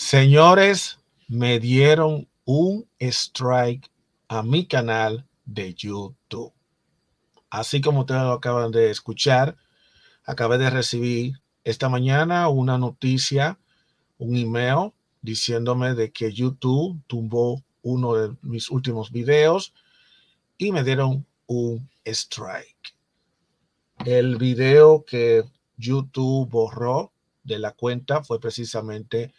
Señores, me dieron un strike a mi canal de YouTube. Así como ustedes lo acaban de escuchar, acabé de recibir esta mañana una noticia, un email diciéndome de que YouTube tumbó uno de mis últimos videos y me dieron un strike. El video que YouTube borró de la cuenta fue precisamente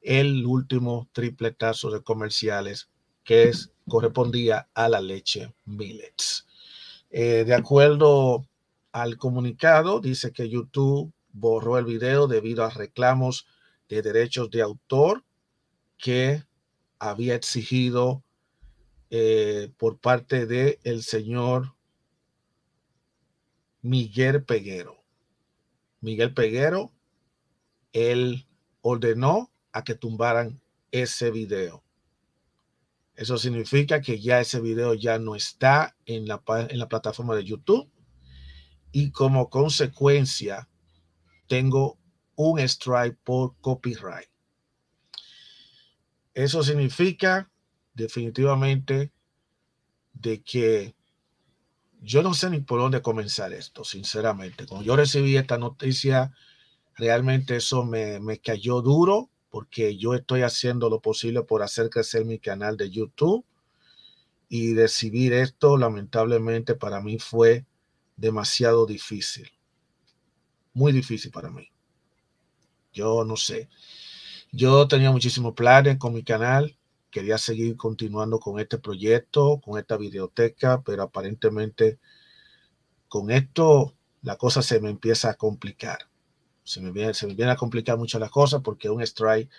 el último tripletazo de comerciales que correspondía a la leche Millets. Eh, de acuerdo al comunicado, dice que YouTube borró el video debido a reclamos de derechos de autor que había exigido eh, por parte de el señor Miguel Peguero. Miguel Peguero, él ordenó que tumbaran ese video. Eso significa que ya ese video ya no está en la, plataforma de YouTube y como consecuencia tengo un strike por copyright. Eso significa definitivamente de que yo no sé ni por dónde comenzar esto, sinceramente. Cuando yo recibí esta noticia, realmente eso me, me cayó duro porque yo estoy haciendo lo posible por hacer crecer mi canal de YouTube y recibir esto lamentablemente para mí fue demasiado difícil. Muy difícil para mí. Yo no sé. Yo tenía muchísimos planes con mi canal. Quería seguir continuando con este proyecto, con esta biblioteca, pero aparentemente con esto la cosa se me empieza a complicar se me, viene, a complicar mucho las cosas porque un strike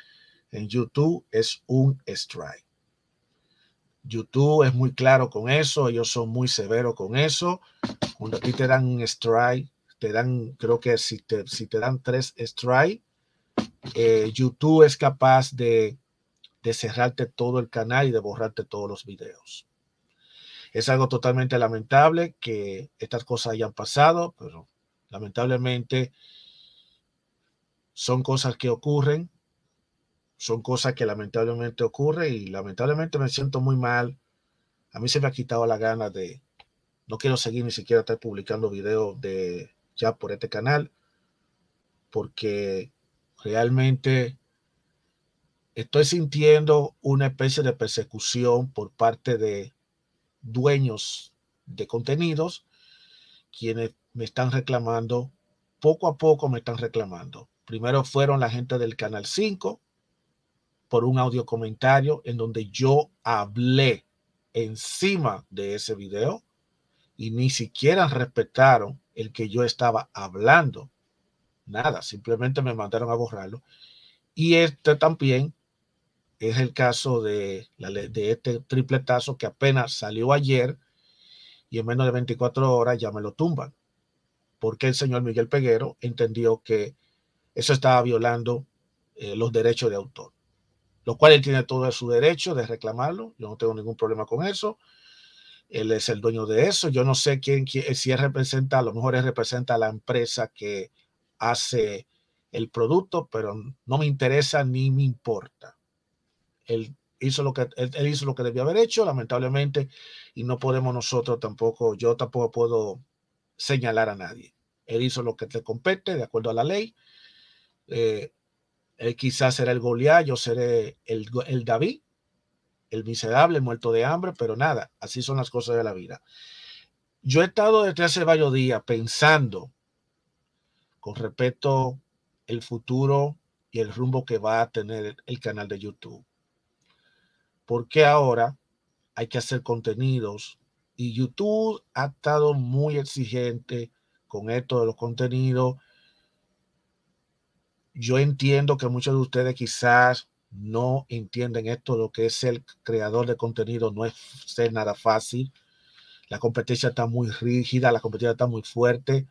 en YouTube es un strike. YouTube es muy claro con eso, ellos son muy severos con eso. Cuando a ti te dan un strike, te dan, creo que si te, si te dan tres strike, eh, YouTube es capaz de, de cerrarte todo el canal y de borrarte todos los videos. Es algo totalmente lamentable que estas cosas hayan pasado, pero lamentablemente son cosas que ocurren, son cosas que lamentablemente ocurren y lamentablemente me siento muy mal. A mí se me ha quitado la gana de, no quiero seguir ni siquiera estar publicando videos de ya por este canal, porque realmente estoy sintiendo una especie de persecución por parte de dueños de contenidos, quienes me están reclamando, poco a poco me están reclamando. Primero fueron la gente del Canal 5 por un audio comentario en donde yo hablé encima de ese video y ni siquiera respetaron el que yo estaba hablando. Nada, simplemente me mandaron a borrarlo. Y este también es el caso de, de este tripletazo que apenas salió ayer y en menos de 24 horas ya me lo tumban. Porque el señor Miguel Peguero entendió que eso estaba violando eh, los derechos de autor, lo cual él tiene todo su derecho de reclamarlo. Yo no tengo ningún problema con eso. Él es el dueño de eso. Yo no sé quién, eh, si él representa, a lo mejor él representa a la empresa que hace el producto, pero no me interesa ni me importa. Él hizo lo que él, hizo lo que debía haber hecho, lamentablemente, y no podemos nosotros tampoco, yo tampoco puedo señalar a nadie. Él hizo lo que le compete de acuerdo a la ley eh, quizás será el Goliat, yo seré el, el David, el miserable, el muerto de hambre, pero nada, así son las cosas de la vida. Yo he estado desde hace varios días pensando con respecto el futuro y el rumbo que va a tener el canal de YouTube. Porque ahora hay que hacer contenidos y YouTube ha estado muy exigente con esto de los contenidos yo entiendo que muchos de ustedes quizás no entienden esto, lo que es el creador de contenido no es ser nada fácil. La competencia está muy rígida, la competencia está muy fuerte.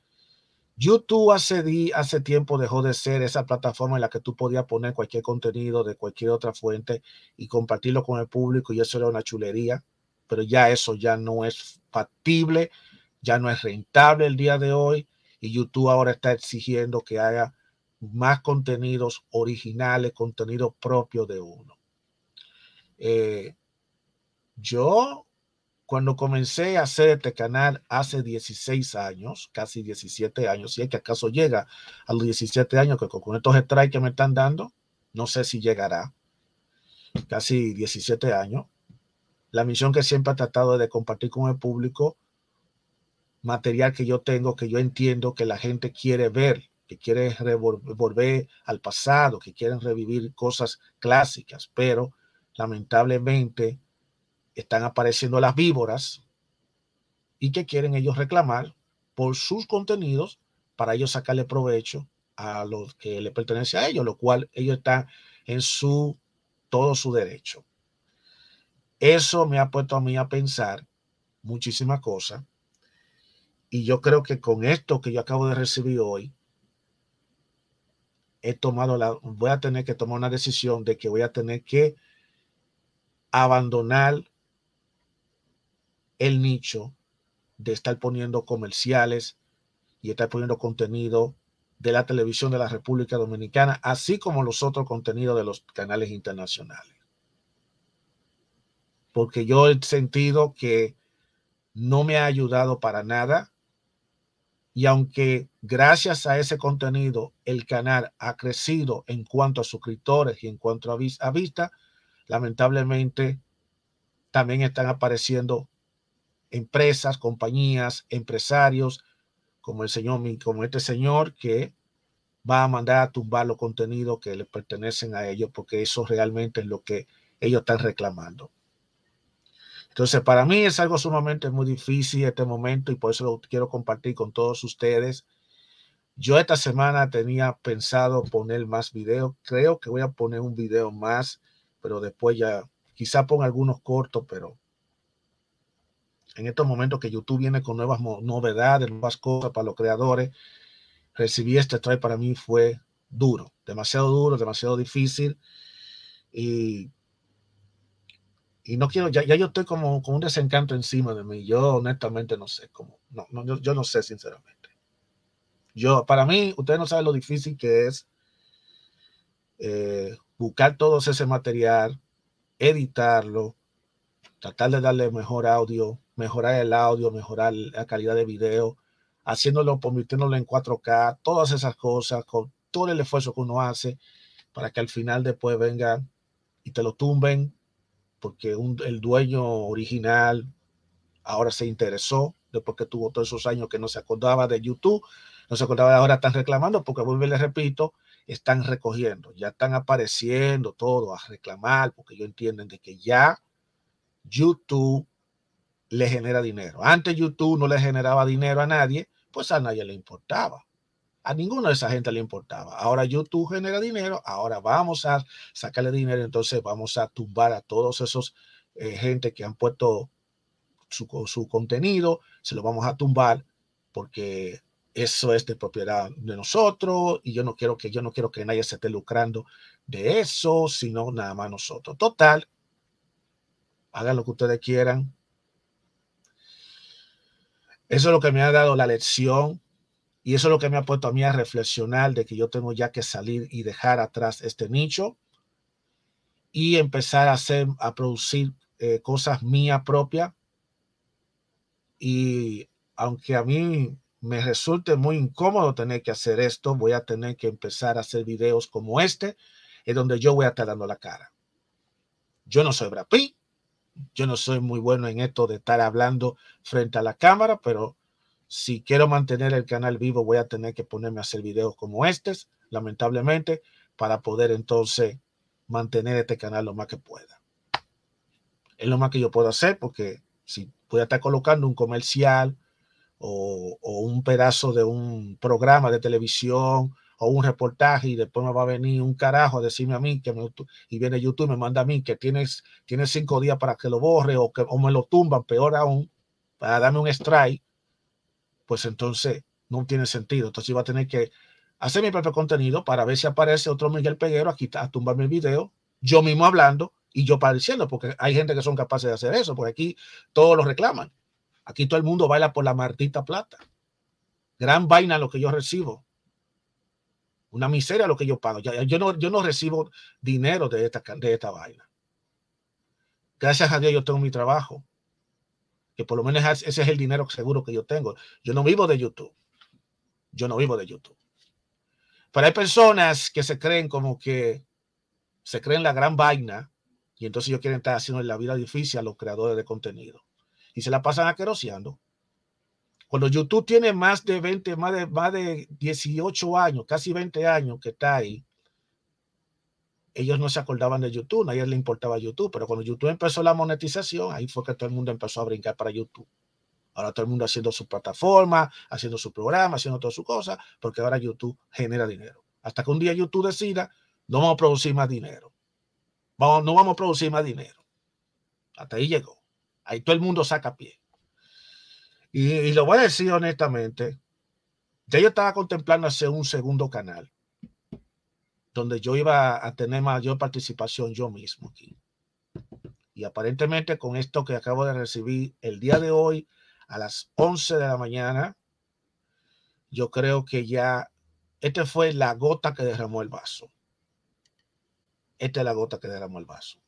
YouTube hace, hace tiempo dejó de ser esa plataforma en la que tú podías poner cualquier contenido de cualquier otra fuente y compartirlo con el público y eso era una chulería, pero ya eso ya no es factible, ya no es rentable el día de hoy y YouTube ahora está exigiendo que haga más contenidos originales, contenido propio de uno. Eh, yo, cuando comencé a hacer este canal hace 16 años, casi 17 años, si es que acaso llega a los 17 años, que con estos strikes que me están dando, no sé si llegará, casi 17 años, la misión que siempre he tratado de compartir con el público material que yo tengo, que yo entiendo que la gente quiere ver que quieren volver al pasado, que quieren revivir cosas clásicas, pero lamentablemente están apareciendo las víboras y que quieren ellos reclamar por sus contenidos para ellos sacarle provecho a lo que le pertenece a ellos, lo cual ellos están en su todo su derecho. Eso me ha puesto a mí a pensar muchísimas cosas y yo creo que con esto que yo acabo de recibir hoy, he tomado la, voy a tener que tomar una decisión de que voy a tener que abandonar el nicho de estar poniendo comerciales y estar poniendo contenido de la televisión de la República Dominicana, así como los otros contenidos de los canales internacionales. Porque yo he sentido que no me ha ayudado para nada y aunque gracias a ese contenido el canal ha crecido en cuanto a suscriptores y en cuanto a, vista, lamentablemente también están apareciendo empresas, compañías, empresarios, como el señor, como este señor que va a mandar a tumbar los contenidos que le pertenecen a ellos, porque eso realmente es lo que ellos están reclamando. Entonces, para mí es algo sumamente muy difícil este momento y por eso lo quiero compartir con todos ustedes. Yo esta semana tenía pensado poner más videos. Creo que voy a poner un video más, pero después ya quizá ponga algunos cortos, pero en estos momentos que YouTube viene con nuevas novedades, nuevas cosas para los creadores, recibí este try para mí fue duro, demasiado duro, demasiado difícil. Y y no quiero, ya, yo estoy como con un desencanto encima de mí. Yo honestamente no sé cómo, no, yo, no sé sinceramente. Yo, para mí, ustedes no saben lo difícil que es eh, buscar todo ese material, editarlo, tratar de darle mejor audio, mejorar el audio, mejorar la calidad de video, haciéndolo, convirtiéndolo en 4K, todas esas cosas, con todo el esfuerzo que uno hace para que al final después vengan y te lo tumben porque el dueño original ahora se interesó después que tuvo todos esos años que no se acordaba de YouTube, no se acordaba de ahora están reclamando porque vuelvo y les repito, están recogiendo, ya están apareciendo todo a reclamar porque ellos entienden de que ya YouTube le genera dinero. Antes YouTube no le generaba dinero a nadie, pues a nadie le importaba. A ninguna de esa gente le importaba. Ahora YouTube genera dinero, ahora vamos a sacarle dinero, entonces vamos a tumbar a todos esos eh, gente que han puesto su, su contenido, se lo vamos a tumbar porque eso es de propiedad de nosotros y yo no quiero que yo no quiero que nadie se esté lucrando de eso, sino nada más nosotros. Total, hagan lo que ustedes quieran. Eso es lo que me ha dado la lección y eso es lo que me ha puesto a mí a reflexionar de que yo tengo ya que salir y dejar atrás este nicho y empezar a hacer, a producir eh, cosas mía propia. Y aunque a mí me resulte muy incómodo tener que hacer esto, voy a tener que empezar a hacer videos como este, en donde yo voy a estar dando la cara. Yo no soy Brapi yo no soy muy bueno en esto de estar hablando frente a la cámara, pero si quiero mantener el canal vivo, voy a tener que ponerme a hacer videos como estos, lamentablemente, para poder entonces mantener este canal lo más que pueda. Es lo más que yo puedo hacer porque si voy a estar colocando un comercial o, un pedazo de un programa de televisión o un reportaje y después me va a venir un carajo a decirme a mí que me, y viene YouTube y me manda a mí que tienes, tienes cinco días para que lo borre o que o me lo tumban, peor aún, para darme un strike pues entonces no tiene sentido. Entonces iba a tener que hacer mi propio contenido para ver si aparece otro Miguel Peguero aquí a tumbarme el video, yo mismo hablando y yo padeciendo, porque hay gente que son capaces de hacer eso, porque aquí todos lo reclaman. Aquí todo el mundo baila por la martita plata. Gran vaina lo que yo recibo. Una miseria lo que yo pago. Yo, no, yo no recibo dinero de esta, de esta vaina. Gracias a Dios yo tengo mi trabajo que por lo menos ese es el dinero seguro que yo tengo. Yo no vivo de YouTube. Yo no vivo de YouTube. Pero hay personas que se creen como que se creen la gran vaina y entonces ellos quieren estar haciendo la vida difícil a los creadores de contenido y se la pasan aqueroseando. Cuando YouTube tiene más de 20, más de, más de 18 años, casi 20 años que está ahí, ellos no se acordaban de YouTube, nadie les importaba YouTube, pero cuando YouTube empezó la monetización, ahí fue que todo el mundo empezó a brincar para YouTube. Ahora todo el mundo haciendo su plataforma, haciendo su programa, haciendo todas sus cosas, porque ahora YouTube genera dinero. Hasta que un día YouTube decida, no vamos a producir más dinero. Vamos, no vamos a producir más dinero. Hasta ahí llegó. Ahí todo el mundo saca pie. Y, y lo voy a decir honestamente, ya yo estaba contemplando hacer un segundo canal donde yo iba a tener mayor participación yo mismo aquí. Y aparentemente con esto que acabo de recibir el día de hoy a las 11 de la mañana, yo creo que ya, esta fue la gota que derramó el vaso. Esta es la gota que derramó el vaso.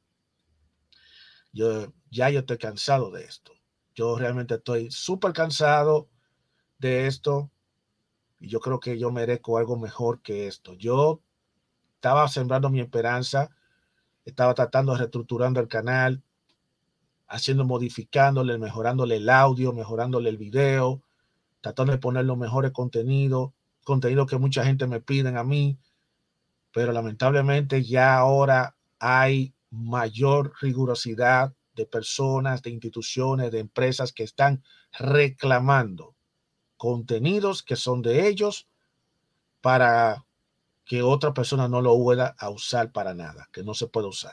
Yo ya yo estoy cansado de esto. Yo realmente estoy súper cansado de esto. Y yo creo que yo merezco algo mejor que esto. Yo estaba sembrando mi esperanza, estaba tratando de reestructurando el canal, haciendo, modificándole, mejorándole el audio, mejorándole el video, tratando de poner los mejores contenidos, contenido que mucha gente me piden a mí, pero lamentablemente ya ahora hay mayor rigurosidad de personas, de instituciones, de empresas que están reclamando contenidos que son de ellos para que otra persona no lo pueda a usar para nada, que no se puede usar.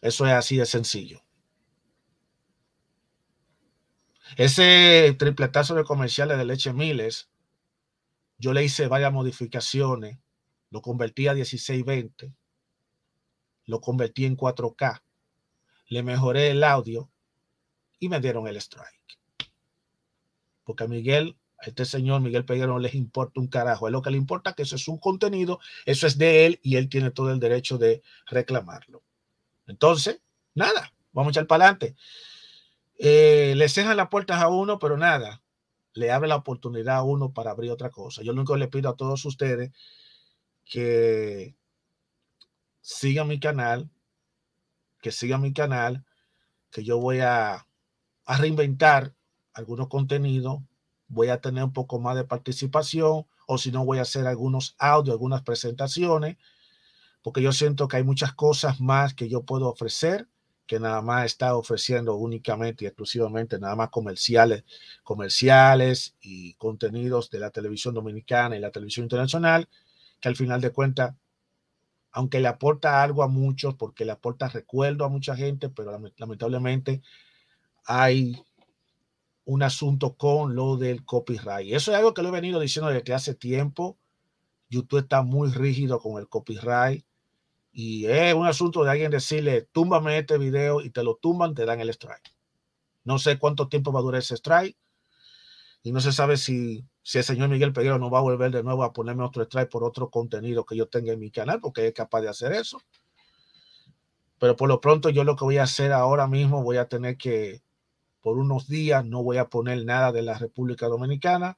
Eso es así de sencillo. Ese tripletazo de comerciales de leche miles, yo le hice varias modificaciones, lo convertí a 1620, lo convertí en 4K, le mejoré el audio y me dieron el strike. Porque Miguel a este señor Miguel Peguero no les importa un carajo. Es lo que le importa que eso es un contenido, eso es de él y él tiene todo el derecho de reclamarlo. Entonces, nada, vamos a echar para adelante. Eh, le cejan las puertas a uno, pero nada, le abre la oportunidad a uno para abrir otra cosa. Yo nunca le pido a todos ustedes que sigan mi canal, que sigan mi canal, que yo voy a, a reinventar algunos contenidos voy a tener un poco más de participación o si no voy a hacer algunos audios, algunas presentaciones, porque yo siento que hay muchas cosas más que yo puedo ofrecer que nada más está ofreciendo únicamente y exclusivamente nada más comerciales, comerciales y contenidos de la televisión dominicana y la televisión internacional, que al final de cuentas, aunque le aporta algo a muchos, porque le aporta recuerdo a mucha gente, pero lamentablemente hay un asunto con lo del copyright. Eso es algo que lo he venido diciendo desde hace tiempo. YouTube está muy rígido con el copyright y es un asunto de alguien decirle, túmbame este video y te lo tumban, te dan el strike. No sé cuánto tiempo va a durar ese strike y no se sabe si, si el señor Miguel Peguero no va a volver de nuevo a ponerme otro strike por otro contenido que yo tenga en mi canal porque es capaz de hacer eso. Pero por lo pronto yo lo que voy a hacer ahora mismo, voy a tener que por unos días no voy a poner nada de la República Dominicana.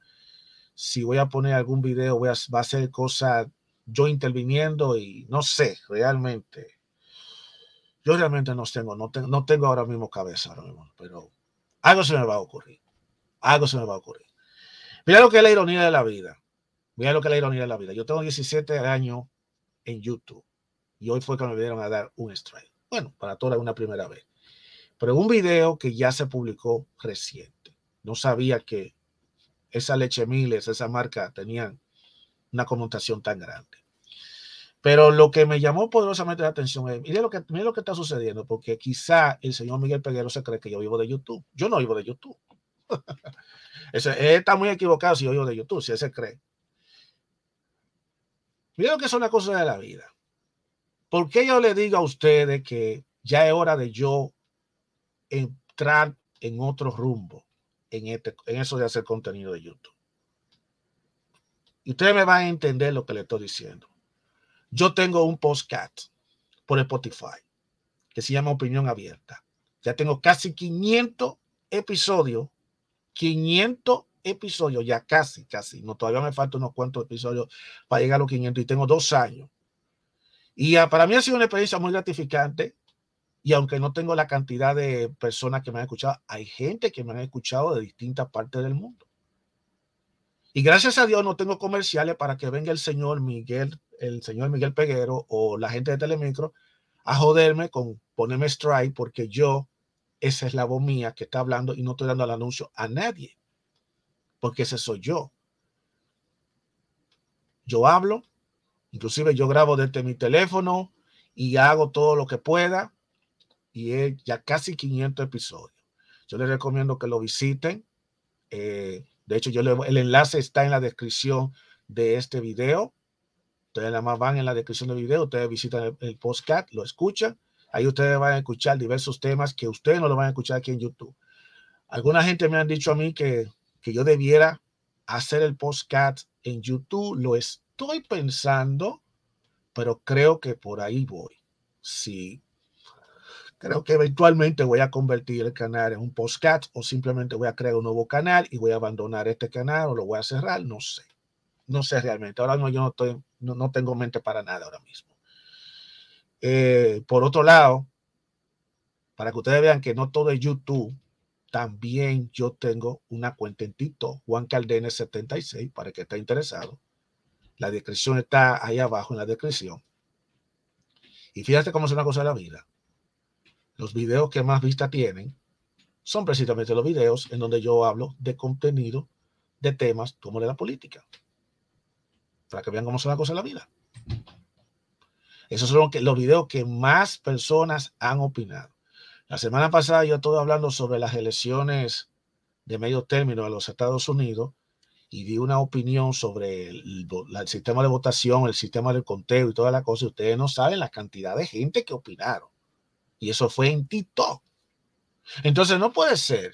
Si voy a poner algún video, va a ser cosa yo interviniendo y no sé, realmente. Yo realmente no tengo, no, tengo ahora mismo cabeza, pero algo se me va a ocurrir. Algo se me va a ocurrir. Mira lo que es la ironía de la vida. Mira lo que es la ironía de la vida. Yo tengo 17 años en YouTube y hoy fue que me dieron a dar un strike. Bueno, para toda una primera vez pero un video que ya se publicó reciente. No sabía que esa leche miles, esa marca tenían una connotación tan grande. Pero lo que me llamó poderosamente la atención es, mire lo que, que está sucediendo, porque quizá el señor Miguel Peguero se cree que yo vivo de YouTube. Yo no vivo de YouTube. está muy equivocado si yo vivo de YouTube, si él se cree. Mire lo que son las cosas de la vida. ¿Por qué yo le digo a ustedes que ya es hora de yo entrar en otro rumbo en, este, en eso de hacer contenido de YouTube. Y ustedes me van a entender lo que le estoy diciendo. Yo tengo un podcast por Spotify que se llama Opinión Abierta. Ya tengo casi 500 episodios, 500 episodios, ya casi, casi. No, todavía me faltan unos cuantos episodios para llegar a los 500 y tengo dos años. Y ah, para mí ha sido una experiencia muy gratificante y aunque no tengo la cantidad de personas que me han escuchado, hay gente que me han escuchado de distintas partes del mundo. Y gracias a Dios no tengo comerciales para que venga el señor Miguel, el señor Miguel Peguero o la gente de Telemicro a joderme con ponerme strike porque yo, esa es la voz mía que está hablando y no estoy dando el anuncio a nadie. Porque ese soy yo. Yo hablo, inclusive yo grabo desde mi teléfono y hago todo lo que pueda y es ya casi 500 episodios. Yo les recomiendo que lo visiten. Eh, de hecho, yo el enlace está en la descripción de este video. Ustedes nada más van en la descripción del video, ustedes visitan el, postcat, podcast, lo escuchan. Ahí ustedes van a escuchar diversos temas que ustedes no lo van a escuchar aquí en YouTube. Alguna gente me han dicho a mí que, que yo debiera hacer el podcast en YouTube. Lo estoy pensando, pero creo que por ahí voy. Si Creo que eventualmente voy a convertir el canal en un podcast o simplemente voy a crear un nuevo canal y voy a abandonar este canal o lo voy a cerrar, no sé. No sé realmente. Ahora no, yo no, estoy, no, tengo mente para nada ahora mismo. Eh, por otro lado, para que ustedes vean que no todo es YouTube, también yo tengo una cuenta en TikTok, Juan Caldenes 76, para el que esté interesado. La descripción está ahí abajo en la descripción. Y fíjate cómo es una cosa de la vida los videos que más vista tienen son precisamente los videos en donde yo hablo de contenido de temas como la política. Para que vean cómo son las cosas en la vida. Esos son los videos que más personas han opinado. La semana pasada yo estuve hablando sobre las elecciones de medio término de los Estados Unidos y di una opinión sobre el, sistema de votación, el sistema del conteo y toda la cosa. Y ustedes no saben la cantidad de gente que opinaron. Y eso fue en TikTok. Entonces no puede ser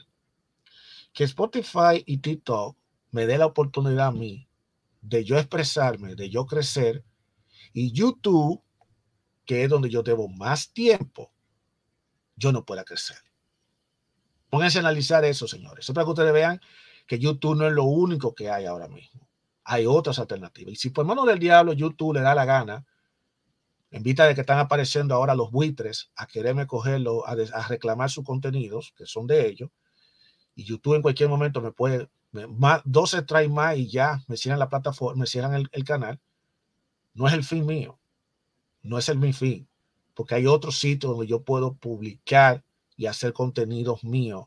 que Spotify y TikTok me dé la oportunidad a mí de yo expresarme, de yo crecer, y YouTube, que es donde yo debo más tiempo, yo no pueda crecer. Pónganse a analizar eso, señores. Siempre que ustedes vean que YouTube no es lo único que hay ahora mismo. Hay otras alternativas. Y si por mano del diablo YouTube le da la gana en vista de que están apareciendo ahora los buitres a quererme cogerlo, a, reclamar sus contenidos, que son de ellos. Y YouTube en cualquier momento me puede, más, dos strikes más y ya me cierran la plataforma, me cierran el, canal. No es el fin mío, no es el mi fin, porque hay otro sitio donde yo puedo publicar y hacer contenidos míos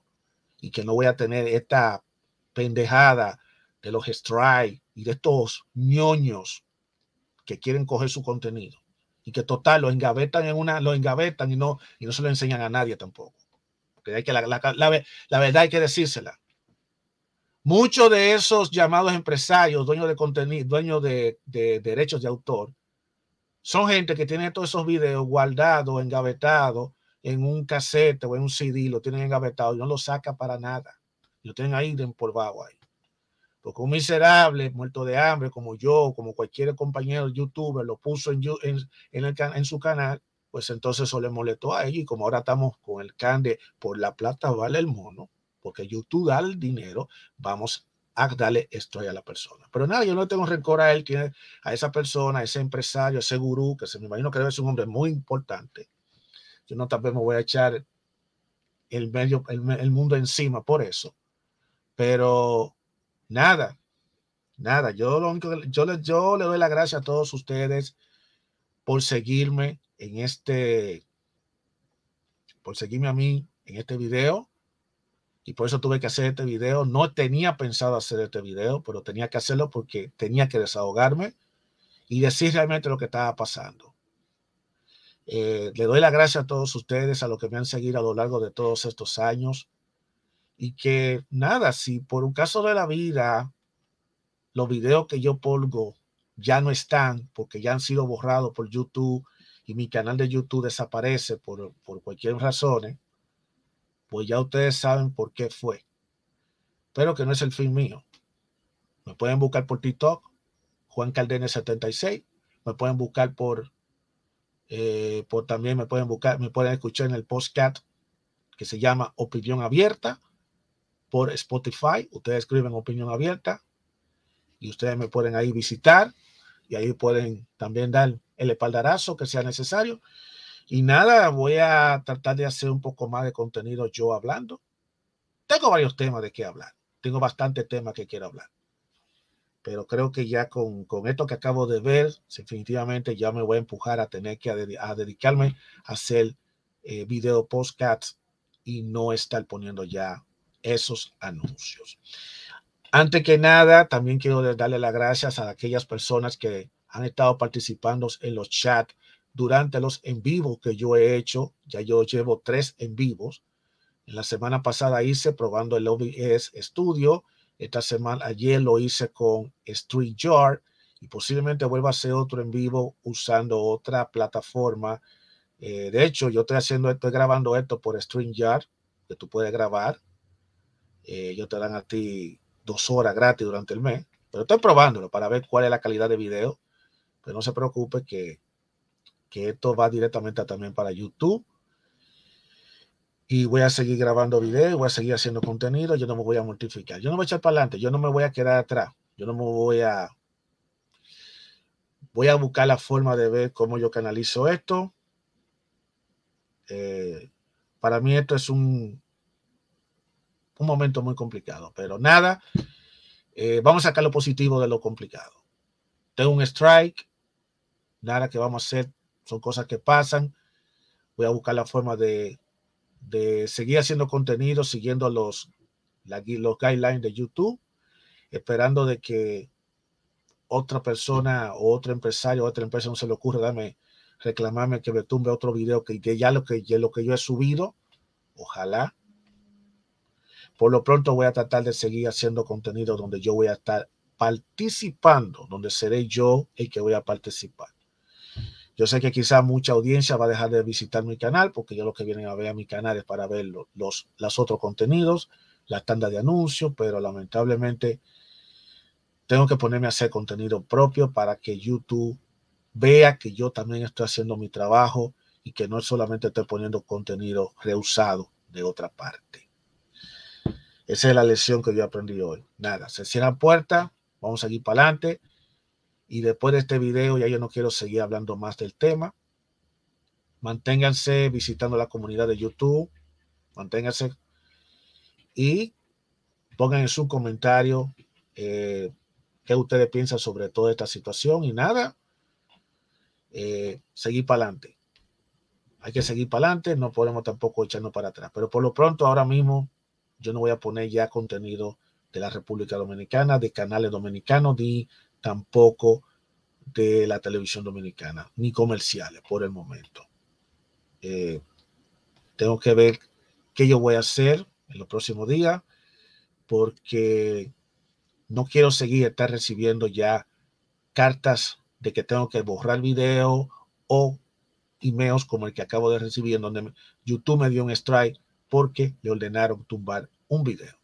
y que no voy a tener esta pendejada de los strikes y de estos ñoños que quieren coger su contenido y que total lo engavetan en una, lo engavetan y no, y no se lo enseñan a nadie tampoco. que la, verdad hay que decírsela. Muchos de esos llamados empresarios, dueños de contenido, dueños de, derechos de autor, son gente que tiene todos esos videos guardados, engavetados en un casete o en un CD, lo tienen engavetado y no lo saca para nada. Lo tienen ahí de empolvado ahí. Porque un miserable, muerto de hambre, como yo, como cualquier compañero youtuber, lo puso en, en, en su canal, pues entonces eso le molestó a él. Y como ahora estamos con el can de por la plata vale el mono, porque YouTube da el dinero, vamos a darle esto a la persona. Pero nada, yo no tengo rencor a él, a esa persona, a ese empresario, a ese gurú, que se me imagino que debe ser un hombre muy importante. Yo no también me voy a echar el, medio, el mundo encima por eso. Pero Nada, nada. Yo, le, yo le doy la gracia a todos ustedes por seguirme en este, por seguirme a mí en este video. Y por eso tuve que hacer este video. No tenía pensado hacer este video, pero tenía que hacerlo porque tenía que desahogarme y decir realmente lo que estaba pasando. Eh, le doy la gracia a todos ustedes, a los que me han seguido a lo largo de todos estos años. Y que nada, si por un caso de la vida los videos que yo polgo ya no están porque ya han sido borrados por YouTube y mi canal de YouTube desaparece por, por cualquier razón, pues ya ustedes saben por qué fue. Pero que no es el fin mío. Me pueden buscar por TikTok, Juan Caldenes 76. Me pueden buscar por, eh, por también me pueden buscar, me pueden escuchar en el podcast que se llama Opinión Abierta por Spotify. Ustedes escriben opinión abierta y ustedes me pueden ahí visitar y ahí pueden también dar el espaldarazo que sea necesario. Y nada, voy a tratar de hacer un poco más de contenido yo hablando. Tengo varios temas de qué hablar. Tengo bastante temas que quiero hablar. Pero creo que ya con, con esto que acabo de ver, definitivamente ya me voy a empujar a tener que dedicarme a hacer eh, video postcats y no estar poniendo ya esos anuncios. Antes que nada, también quiero darle las gracias a aquellas personas que han estado participando en los chats durante los en vivo que yo he hecho. Ya yo llevo tres en vivos. En la semana pasada hice probando el OBS Studio. Esta semana, ayer lo hice con StreamYard y posiblemente vuelva a hacer otro en vivo usando otra plataforma. Eh, de hecho, yo estoy haciendo, estoy grabando esto por StreamYard, que tú puedes grabar eh, ellos te dan a ti dos horas gratis durante el mes, pero estoy probándolo para ver cuál es la calidad de video. Pero no se preocupe que, que esto va directamente también para YouTube. Y voy a seguir grabando videos, voy a seguir haciendo contenido, yo no me voy a mortificar, yo no me voy a echar para adelante, yo no me voy a quedar atrás, yo no me voy a... Voy a buscar la forma de ver cómo yo canalizo esto. Eh, para mí esto es un, un momento muy complicado, pero nada, eh, vamos a sacar lo positivo de lo complicado. Tengo un strike, nada que vamos a hacer, son cosas que pasan. Voy a buscar la forma de, de seguir haciendo contenido, siguiendo los, la, los guidelines de YouTube, esperando de que otra persona o otro empresario o otra empresa no se le ocurra darme, reclamarme que me tumbe otro video que, que, ya lo que yo he subido, ojalá por lo pronto voy a tratar de seguir haciendo contenido donde yo voy a estar participando, donde seré yo el que voy a participar. Yo sé que quizá mucha audiencia va a dejar de visitar mi canal porque yo lo que vienen a ver a mi canal es para ver los, los, otros contenidos, la tanda de anuncios, pero lamentablemente tengo que ponerme a hacer contenido propio para que YouTube vea que yo también estoy haciendo mi trabajo y que no solamente estoy poniendo contenido rehusado de otra parte. Esa es la lección que yo aprendí hoy. Nada, se cierran puertas, vamos a seguir para adelante. Y después de este video ya yo no quiero seguir hablando más del tema. Manténganse visitando la comunidad de YouTube. Manténganse. Y pongan en su comentario eh, qué ustedes piensan sobre toda esta situación. Y nada, eh, seguir para adelante. Hay que seguir para adelante, no podemos tampoco echarnos para atrás. Pero por lo pronto, ahora mismo yo no voy a poner ya contenido de la República Dominicana, de canales dominicanos, ni tampoco de la televisión dominicana, ni comerciales por el momento. Eh, tengo que ver qué yo voy a hacer en los próximos días, porque no quiero seguir estar recibiendo ya cartas de que tengo que borrar video o emails como el que acabo de recibir, en donde YouTube me dio un strike porque le ordenaron tumbar un video.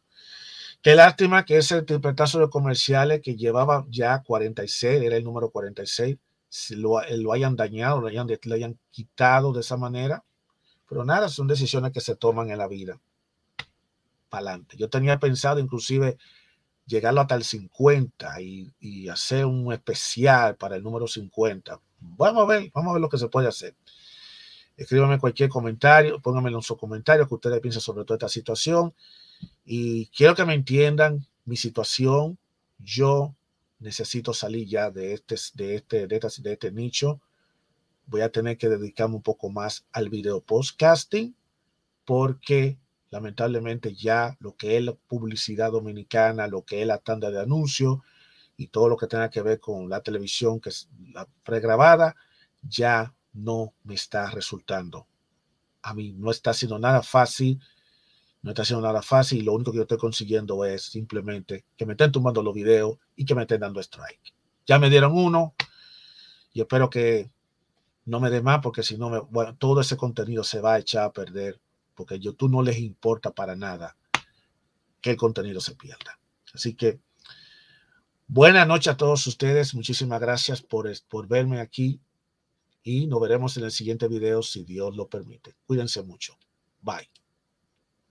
Qué lástima que ese interpretazo de comerciales que llevaba ya 46, era el número 46, lo, eh, lo hayan dañado, lo hayan, quitado de esa manera. Pero nada, son decisiones que se toman en la vida. Para adelante. Yo tenía pensado inclusive llegarlo hasta el 50 y, y, hacer un especial para el número 50. Vamos a ver, vamos a ver lo que se puede hacer. Escríbame cualquier comentario, póngame en su comentarios que ustedes piensan sobre toda esta situación. Y quiero que me entiendan mi situación. Yo necesito salir ya de este, de este, de este, de este nicho. Voy a tener que dedicarme un poco más al video podcasting porque lamentablemente ya lo que es la publicidad dominicana, lo que es la tanda de anuncios y todo lo que tenga que ver con la televisión que es la pregrabada, ya no me está resultando. A mí no está siendo nada fácil, no está siendo nada fácil lo único que yo estoy consiguiendo es simplemente que me estén tomando los videos y que me estén dando strike. Ya me dieron uno y espero que no me dé más porque si no, todo ese contenido se va a echar a perder porque a YouTube no les importa para nada que el contenido se pierda. Así que buena noche a todos ustedes. Muchísimas gracias por, por verme aquí y nos veremos en el siguiente video si Dios lo permite. Cuídense mucho. Bye.